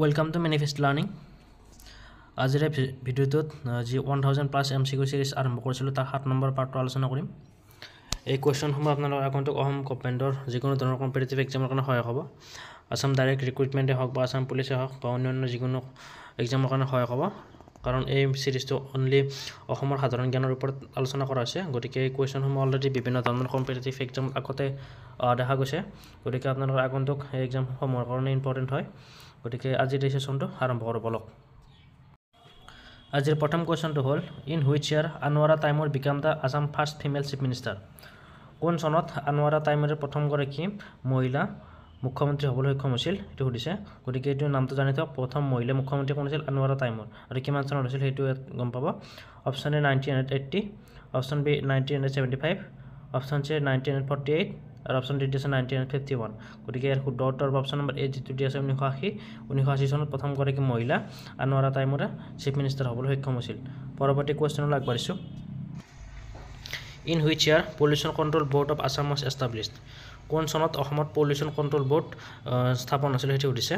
welcome to manifest learning আজিৰে ভিডিঅ'টোত যি one thousand plus M C Q series আৰম্ভ কৰিছিলোঁ তাৰ সাত নম্বৰ পাৰ্টটো আলোচনা কৰিম এই কুৱেশ্যনসমূহ আপোনালোকৰ একাউণ্টক অসম কমেণ্টৰ যিকোনো ধৰণৰ কম্পিটেটিভ এক্সামৰ কাৰণে সহায়ক হ'ব আছাম ডাইৰেক্ট ৰিক্ৰুইটমেণ্টেই হওক বা আছাম পুলিচেই হওক বা অন্যান্য যিকোনো এক্সামৰ কাৰণে সহায়ক হ'ব কাৰণ এই ছিৰিজটো অনলি অসমৰ সাধাৰণ জ্ঞানৰ ওপৰত আলোচনা কৰা হৈছে গতিকে এই কুৱেশ্যনসমূহ অলৰেডি বিভিন্ন ধৰণৰ কম্পিটেটিভ এক্সামত আগতে দেখা গৈছে গতিকে আপোনালোকৰ একাউণ্টক এই এক্সামসমূহৰ কাৰণে ইম্পৰ্টেণ্ট হয় গতিকে আজিৰ এই ছেশ্যনটো আৰম্ভ কৰোঁ বলক আজিৰ প্ৰথম কুৱেশ্যনটো হ'ল ইন হুইচ ইয়াৰ আনোৱাৰা টাইমৰ became the Assam first female chief minister কোন চনত আনোৱাৰা টাইমৰে প্ৰথমগৰাকী মহিলা মুখ্যমন্ত্ৰী হ'বলৈ সক্ষম হৈছিল সেইটো সুধিছে গতিকে এইটো নামটো জানি থওক প্ৰথম মহিলা মুখ্যমন্ত্ৰী কোন আছিল আনোৱাৰা টাইমৰ আৰু কিমান চনত হৈছিল সেইটো গম পাব option A nineteen hundred eighty option B nineteen hundred seventy five option C nineteen hundred forty eight আৰু অপশ্যন ডি আছে নাইনটিন ফিফটি ওৱান গতিকে ইয়াৰ শুদ্ধ উত্তৰ অপশ্যন নম্বৰ এ যিটো দি আছে ঊনৈছশ আশী ঊনৈছশ আশী চনত প্ৰথমগৰাকী মহিলা আৰু নৰা টাইমৰে চিফ মিনিষ্টাৰ হ'বলৈ সক্ষম হৈছিল পৰৱৰ্তী কুৱেশ্যনলৈ আগবাঢ়িছোঁ in which year pollution control board of Assam was establish কোন চনত অসমত পলিউশ্যন কণ্ট্ৰল বৰ্ড স্থাপন হৈছিল সেইটো সুধিছে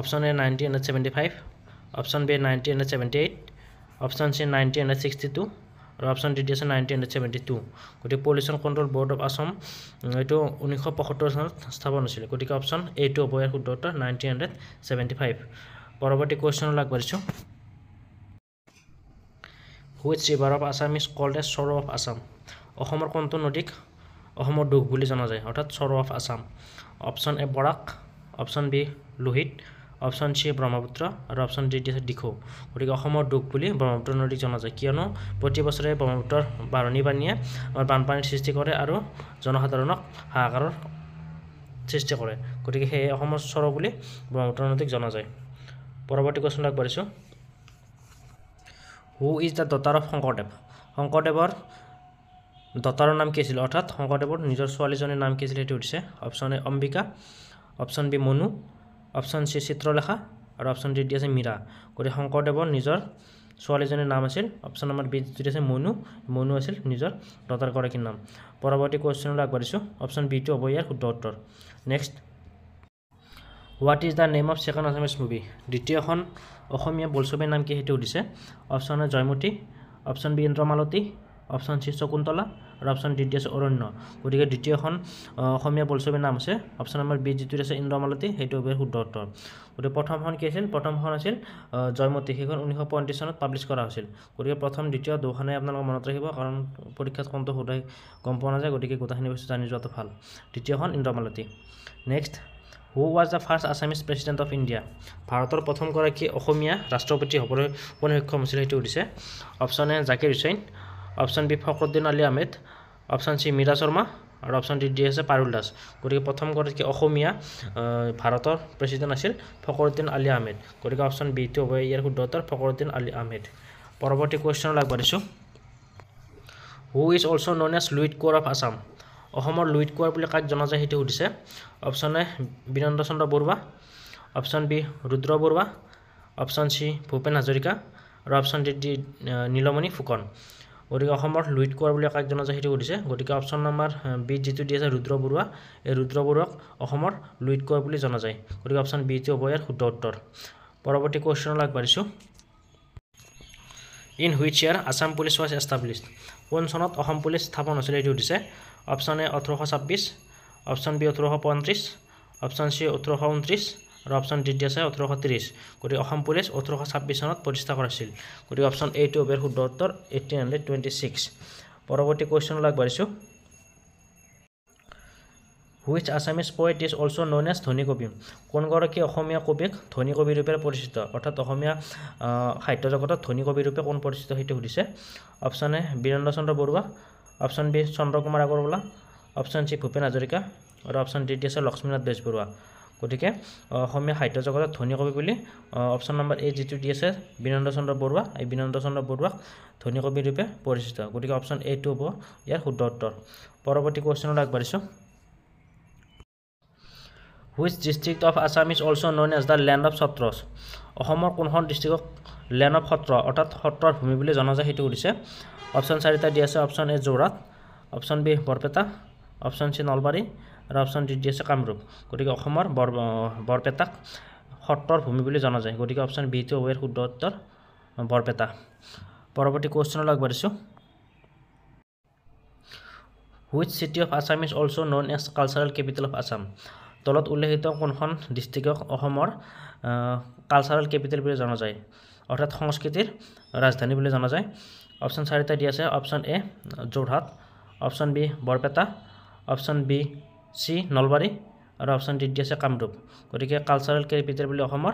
option A nineteen hundred seventy five option B nineteen hundred seventy eight option C nineteen hundred sixty two আৰু অপশ্যন ডি ডি আছে nineteen seventy two গতিকে pollution control board of Assam এইটো ঊনৈছশ পঁসত্তৰ চনত স্থাপন হৈছিলে গতিকে অপশ্যন এইটো হ'ব ইয়াৰ শুদ্ধ উত্তৰ নাইনটিন হাণ্ড্ৰেড ছেভেণ্টি ফাইভ পৰৱৰ্তী কুৱেশ্যনলৈ আগবাঢ়িছোঁ which river of Assam is called as sorrow of Assam অসমৰ কণ্ট নদীক অসমৰ দুখ বুলি জনা যায় অৰ্থাৎ sorrow of Assam option A Barak option B Lohit option C Brahmaputra আৰু অপশ্যন ডি আছে দিখৌ গতিকে অসমৰ দুখ বুলি ব্ৰহ্মপুত্ৰ নদীক জনা যায় কিয়নো প্ৰতি বছৰে ব্ৰহ্মপুত্ৰৰ বাৰণী পানীয়ে আমাৰ বানপানীৰ সৃষ্টি কৰে আৰু জনসাধাৰণক হাহাকাৰৰ সৃষ্টি কৰে গতিকে সেয়ে অসমৰ স্বৰ বুলি ব্ৰহ্মপুত্ৰ নদীক জনা যায় পৰৱৰ্তী কুৱেশ্যন আগবাঢ়িছোঁ who is the daughter of Sankardev শংকৰদেৱৰ দতাৰৰ নাম কি আছিল অৰ্থাৎ শংকৰদেৱৰ নিজৰ ছোৱালীজনীৰ নাম কি আছিল সেইটো সুধিছে option A Ambika option B Manu option C Chitralekha আৰু অপশ্যন ডিত দি আছে মীৰা গতিকে শংকৰদেৱৰ নিজৰ ছোৱালীজনীৰ নাম আছিল অপশ্যন নম্বৰ বি যিটো আছে মনু মনু আছিল নিজৰ দতাৰগৰাকীৰ নাম পৰৱৰ্তী কুৱেশ্যনলৈ আগবাঢ়িছোঁ অপশ্যন বিটো হ'ব ইয়াৰ শুদ্ধ উত্তৰ next what is the name of second Assamese movie দ্বিতীয়খন অসমীয়া বোলছবিৰ নাম কি সেইটো সুধিছে option A Joymoti option B Indramalati option C Shakuntala আৰু অপশ্যন ডি ডি আছে অৰণ্য গতিকে দ্বিতীয়খন অসমীয়া বলছবিৰ নাম আছে অপশ্যন নম্বৰ বি যিটো আছে ইন্দ্ৰমালতী সেইটো হ'ব শুদ্ধ উত্তৰ গতিকে প্ৰথমখন কি আছিল প্ৰথমখন আছিল জয়মতী সেইখন ঊনৈছশ পঁয়ত্ৰিছ চনত পাব্লিছ কৰা হৈছিল গতিকে প্ৰথম দ্বিতীয় দুখনেই আপোনালোকৰ মনত ৰাখিব কাৰণ পৰীক্ষাত কোনটো সোধাই গম পোৱা নাযায় গতিকে গোটেইখিনি বস্তু জানি যোৱাটো ভাল দ্বিতীয়খন Indramalati next who was the first Assamese president of India ভাৰতৰ প্ৰথমগৰাকী অসমীয়া ৰাষ্ট্ৰপতি হ'বলৈ কোনো সক্ষম হৈছিল সেইটো সুধিছে option A Zakir Hussain option B Fakhruddin Ali Ahmed option C Meera Sharma আর অপশন ডি ডি আছে পারুল দাস গতি প্রথম অসমিয়া ভারতের প্রেসিডেন্ট আছিল ফকরুদ্দিন আলী আহমেদ গতি অপশন বি টি হব ইয়ার শুদ্ধ উত্তর ফকরুদ্দিন আলী আহমেদ পরবর্তী কোয়েশন আগবাড়ি who is also known as Luit Konwar of Assam লুইট কোয়ার বলে কাজ জনা যায় সেটি সুদিছে option A Birendra Chandra Bora option B Rudra Bora option C Bhupen Hazarika আর option D D Nilmani Phukan গতিকে অসমৰ লুইট কোৱাৰ বুলি এক জনা যায় সেইটো সুধিছে গতিকে অপশ্যন নাম্বাৰ বিত যিটো দি আছে ৰুদ্ৰ বৰুৱা এই ৰুদ্ৰ বৰুৱাক অসমৰ লুইট কোৱাৰ বুলি জনা যায় গতিকে অপশ্যন বিটো হ'ব ইয়াৰ শুদ্ধ উত্তৰ পৰৱৰ্তী কুৱেশ্যনলৈ আগবাঢ়িছোঁ in which year Assam police was established কোন চনত অসম পুলিচ স্থাপন হৈছিলে সেইটো সুধিছে অপশ্যন এ ওঠৰশ ছাব্বিছ অপশ্যন বি ওঠৰশ পঁয়ত্ৰিছ অপশ্যন চি ওঠৰশ ঊনত্ৰিছ আৰু অপশ্যন ডি দি আছে ওঠৰশ ত্ৰিছ গতিকে অসম পুলিচ ওঠৰশ ছাব্বিছ চনত প্ৰতিষ্ঠা কৰিছিল গতিকে অপশ্যন এইটো বেৰ শুদ্ধ উত্তৰ এইটিন হাণ্ড্ৰেড টুৱেণ্টি ছিক্স পৰৱৰ্তী কুৱেশ্যনলৈ আগবাঢ়িছোঁ which Assamese poet is also' known as ধনী কবি কোনগৰাকী অসমীয়া কবিক ধনী কবিৰূপে পৰিচিত অৰ্থাৎ অসমীয়া সাহিত্য জগতত ধনী কবিৰূপে কোন পৰিচিত সেইটো সুধিছে option A Birendra Chandra Barua option B Chandrakumar Agarwala option C Bhupen Hazarika আৰু অপশ্যন ডি ডি আছে লক্ষ্মীনাথ বেজবৰুৱা গতিকে অসমীয়া সাহিত্য জগতত ধনী কবি বুলি অপশ্যন নম্বৰ এ যিটো দি আছে বিনন্দ চন্দ্ৰ বৰুৱা এই বিনন্দ চন্দ্ৰ বৰুৱাক ধনী কবি ৰূপে পৰিচিত গতিকে অপশ্যন এটো হ'ব ইয়াৰ শুদ্ধ উত্তৰ পৰৱৰ্তী কুৱেশ্যনলৈ আগবাঢ়িছোঁ which district of Assam is also' known as the land of satras অসমৰ কোনখন ডিষ্ট্ৰিক্টক লেণ্ড অফ সত্ৰ অৰ্থাৎ সত্ৰৰ ভূমি বুলি জনা যায় সেইটো সুধিছে অপশ্যন চাৰিটা দি আছে option A Jorhat option B Barpeta option C Nalbari আৰু অপশ্যন ডি দি আছে কামৰূপ গতিকে অসমৰ বৰ বৰপেটাক সত্ৰৰ ভূমি বুলি জনা যায় গতিকে অপশ্যন বি টু অৱেৰ শুদ্ধ উত্তৰ বৰপেটা পৰৱৰ্তী কুৱেশ্যনলৈ আগবাঢ়িছোঁ which city of Assam is also' known as cultural capital of Assam তলত উল্লেখিত কোনখন ডিষ্ট্ৰিক্টক অসমৰ কালচাৰেল কেপিটেল বুলি জনা যায় অৰ্থাৎ সংস্কৃতিৰ ৰাজধানী বুলি জনা যায় অপশ্যন চাৰিটা দি আছে option A Jorhat option B Barpeta option B C Nalbari আৰু অপশ্যন ডিত দি আছে কামৰূপ গতিকে কালচাৰেল কেপিটেল বুলি অসমৰ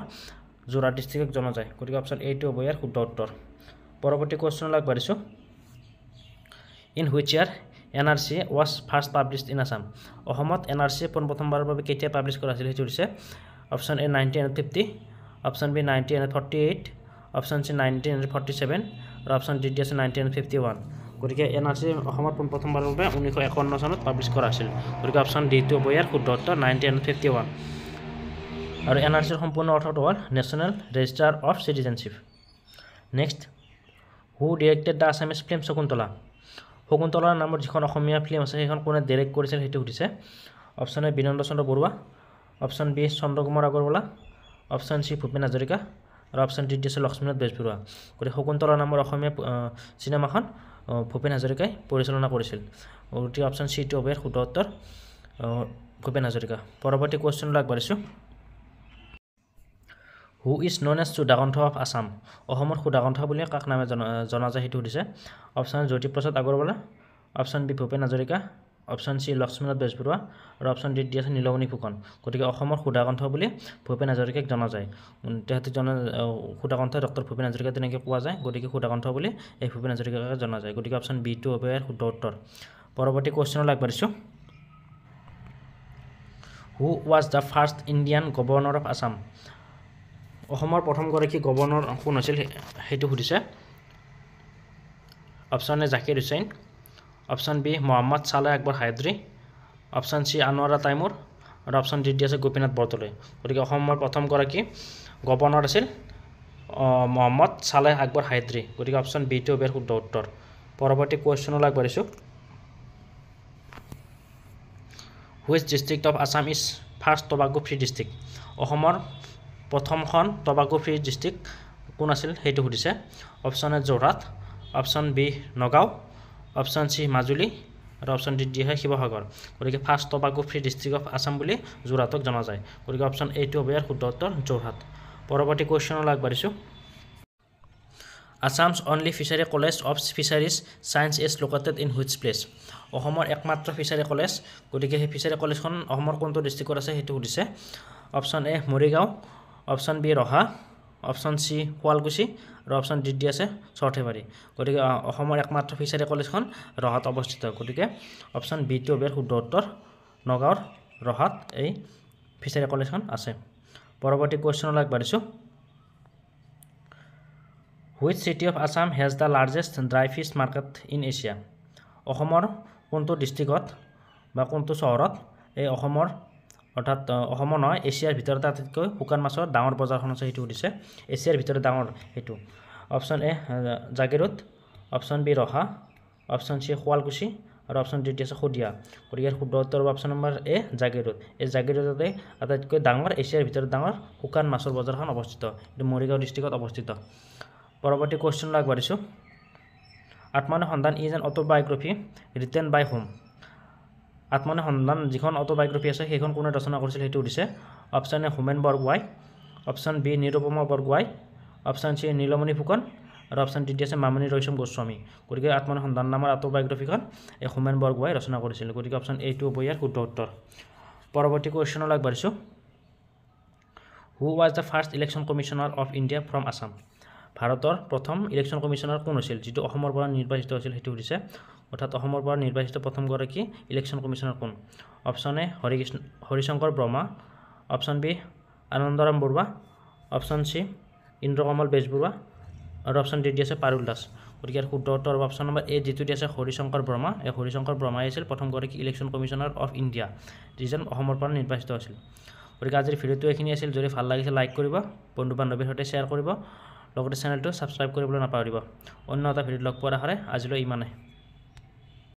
যোৰহাট ডিষ্ট্ৰিক্টক জনা যায় গতিকে অপশ্যন এইটো হ'ব ইয়াৰ শুদ্ধ উত্তৰ পৰৱৰ্তী কুৱেশ্যনলৈ আগবাঢ়িছোঁ in which year N R C was first published in Assam অসমত এন আৰ চি পোনপ্ৰথমবাৰৰ বাবে কেতিয়া পাব্লিছ কৰা হৈছিল সেইটো হৈছে option A nineteen and fifty option B nineteen and forty eight option C nineteen and forty seven আৰু option D D আছে নাইণ্টিন এণ্ড ফিফটি ওৱান গতিকে এন আৰ চি অসমত পোনপ্ৰথমবাৰৰ বাবে ঊনৈছশ একাৱন্ন চনত পাব্লিছ কৰা আছিল গতিকে অপশ্যন ডি টু বৈয়াৰ শুদ্ধ উত্তৰ নাইণ্টিন ফিফটি ওৱান আৰু এন আৰ চিৰ সম্পূৰ্ণ অৰ্থটো হ'ল national register of citizenship next who directed the Assamese film Shakuntala শকুন্তলাৰ নামৰ যিখন অসমীয়া ফিল্ম আছে সেইখন কোনে ডিৰেক্ট কৰিছিল সেইটো সুধিছে option A Binanda Chandra Barua option B Chandra Kumar Agarwala option C Bhupen Hazarika আৰু অপশ্যন ডি দিছে লক্ষ্মীনাথ বেজবৰুৱা গতিকে শকুন্তলা নামৰ অসমীয়া চিনেমাখন ভূপেন হাজৰিকাই পৰিচালনা কৰিছিল গতিকে অপশ্যন চিটো হ'ব ইয়াৰ শুদ্ধ উত্তৰ ভূপেন হাজৰিকা পৰৱৰ্তী কুৱেশ্যনলৈ আগবাঢ়িছোঁ who is known as Sudhakantha of Assam অসমৰ সুদাকণ্ঠ বুলি কাক নামে জনা জনা যায় সেইটো সুধিছে option Jyotiprasad Agarwala option B Bhupen Hazarika option C Lakshminath Bezbaruah আৰু অপশ্যন ডি দি আছে নীলমণি ফুকন গতিকে অসমৰ সুধাকণ্ঠ বুলি ভূপেন হাজৰিকাক জনা যায় তেহেঁতে জনা সুধাকণ্ঠ ডক্টৰ ভূপেন হাজৰিকা তেনেকৈ কোৱা যায় গতিকে সুধাকণ্ঠ বুলি এই ভূপেন হাজৰিকাকে জনা যায় গতিকে অপশ্যন বিটো হ'ব ইয়াৰ শুদ্ধ উত্তৰ পৰৱৰ্তী কুৱেশ্যনলৈ আগবাঢ়িছোঁ who was the first Indian governor of Assam অসমৰ প্ৰথমগৰাকী গৱৰ্ণৰ কোন আছিল সেইটো সুধিছে option A Zakir Hussain option B Muhammad Saleh Akbar Hydari option C Anowara Taimur আৰু অপশ্যন ডি ডি আছে গোপীনাথ বৰদলৈ গতিকে অসমৰ প্ৰথমগৰাকী গৱৰ্ণৰ আছিল মহম্মদ চালাহ আকবৰ হায়দ্ৰী গতিকে অপশ্যন বি টু বেৰ শুদ্ধ উত্তৰ পৰৱৰ্তী কুয়েশনলে আগবাঢ়িছোঁ which district of Assam is first tobacco free district অসমৰ প্ৰথমখন টবাকু ফ্ৰী ডিষ্ট্ৰিক্ট কোন আছিল সেইটো সুধিছে option A Jorhat option B Nagaon option C Majuli আৰু অপশ্যন ডি ডি হয় শিৱসাগৰ গতিকে first tobacco free district of Assam বুলি যোৰহাটক জনা যায় গতিকে অপশ্যন এইটো হ'ব ইয়াৰ শুদ্ধ উত্তৰ যোৰহাট পৰৱৰ্তী কুৱেশ্যনলৈ আগবাঢ়িছোঁ Assam's only fishery college of fisheries science is located in which place অসমৰ একমাত্ৰ ফিচাৰী কলেজ গতিকে সেই ফিচাৰী কলেজখন অসমৰ কোনটো ডিষ্ট্ৰিক্টত আছে সেইটো সুধিছে option A Morigaon option B Raha option C Sualkuchi আৰু অপশ্যন ডিত দি আছে চৰ্থেবাৰী গতিকে অসমৰ একমাত্ৰ ফিচাৰী কলেজখন ৰহাত অৱস্থিত গতিকে অপশ্যন বি টু বেৰ শুদ্ধ উত্তৰ নগাঁৱৰ ৰহাত এই ফিচাৰী কলেজখন আছে পৰৱৰ্তী কুৱেশ্যনলৈ আগবাঢ়িছোঁ which city of Assam has the largest dry fish market in Asia অসমৰ কোনটো ডিষ্ট্ৰিকত বা কোনটো চহৰত এই অসমৰ অৰ্থাৎ অসমৰ নহয় এছিয়াৰ ভিতৰতে আটাইতকৈ শুকান মাছৰ ডাঙৰ বজাৰখন আছে সেইটো সুধিছে এছিয়াৰ ভিতৰত ডাঙৰ সেইটো option A Jagiroad option B Raha option C Sualkuchi আৰু অপশ্যন ডি টি আছে শদিয়া গতিকে ইয়াৰ শুদ্ধ উত্তৰ অপশ্যন নম্বৰ এ জাগিৰোদ এই জাগিৰোদতে আটাইতকৈ ডাঙৰ এছিয়াৰ ভিতৰত ডাঙৰ শুকান মাছৰ বজাৰখন অৱস্থিত এইটো মৰিগাঁও ডিষ্ট্ৰিক্টত অৱস্থিত পৰৱৰ্তী কুৱেশ্যনলৈ আগবাঢ়িছোঁ Atmanusandhan is an autobiography written by whom Atmanusandhan যিখন অট'বায়'গ্ৰাফি আছে সেইখন কোনে ৰচনা কৰিছিল সেইটো সুধিছে option A Homen Borgohain option B Nirupama Borgohain option C Nilmani Phukan আৰু অপশ্যন ডি ডিটি আছে মামণি ৰয়চম গোস্বামী গতিকে আত্মসন্ধান নামৰ আত্মবায়গ্ৰাফীখন এ হোমেন বৰগুৱাই ৰচনা কৰিছিল গতিকে অপশ্যন এইটো হ'ব ইয়াৰ শুদ্ধ উত্তৰ পৰৱৰ্তী কুৱেশ্যনলৈ আগবাঢ়িছোঁ who was the first election commissioner of India from Assam ভাৰতৰ প্ৰথম ইলেকশ্যন কমিশ্যনাৰ কোন হৈছিল যিটো অসমৰ পৰা নিৰ্বাচিত হৈছিল সেইটো হৈছে অৰ্থাৎ অসমৰ পৰা নিৰ্বাচিত প্ৰথমগৰাকী ইলেকশ্যন কমিশ্যনাৰ কোন option A Harikrishna Harishankar Brahma option B Anandaram Barua option C Indrakamal Bezbaruah আৰু অপশ্যন ডি দি আছে পাৰুল দাস গতিকে ইয়াৰ শুদ্ধ উত্তৰ অপশ্যন নম্বৰ এ যিটো দি আছে হৰিশংকৰ ব্ৰহ্মা এই হৰিশংকৰ ব্ৰহ্মাই আছিল প্ৰথমগৰাকী ইলেকশ্যন কমিশ্যনাৰ অফ ইণ্ডিয়া যিজন অসমৰ পৰা নিৰ্বাচিত আছিল গতিকে আজিৰ ভিডিঅ'টো এইখিনি আছিল যদি ভাল লাগিছে লাইক কৰিব বন্ধু বান্ধৱীৰ সৈতে শ্বেয়াৰ কৰিব লগতে চেনেলটো ছাবস্ক্ৰাইব কৰিবলৈ নাপাহৰিব অন্য এটা ভিডিঅ'ত লগ পোৱাৰ আশাৰে আজিলৈ ইমানেই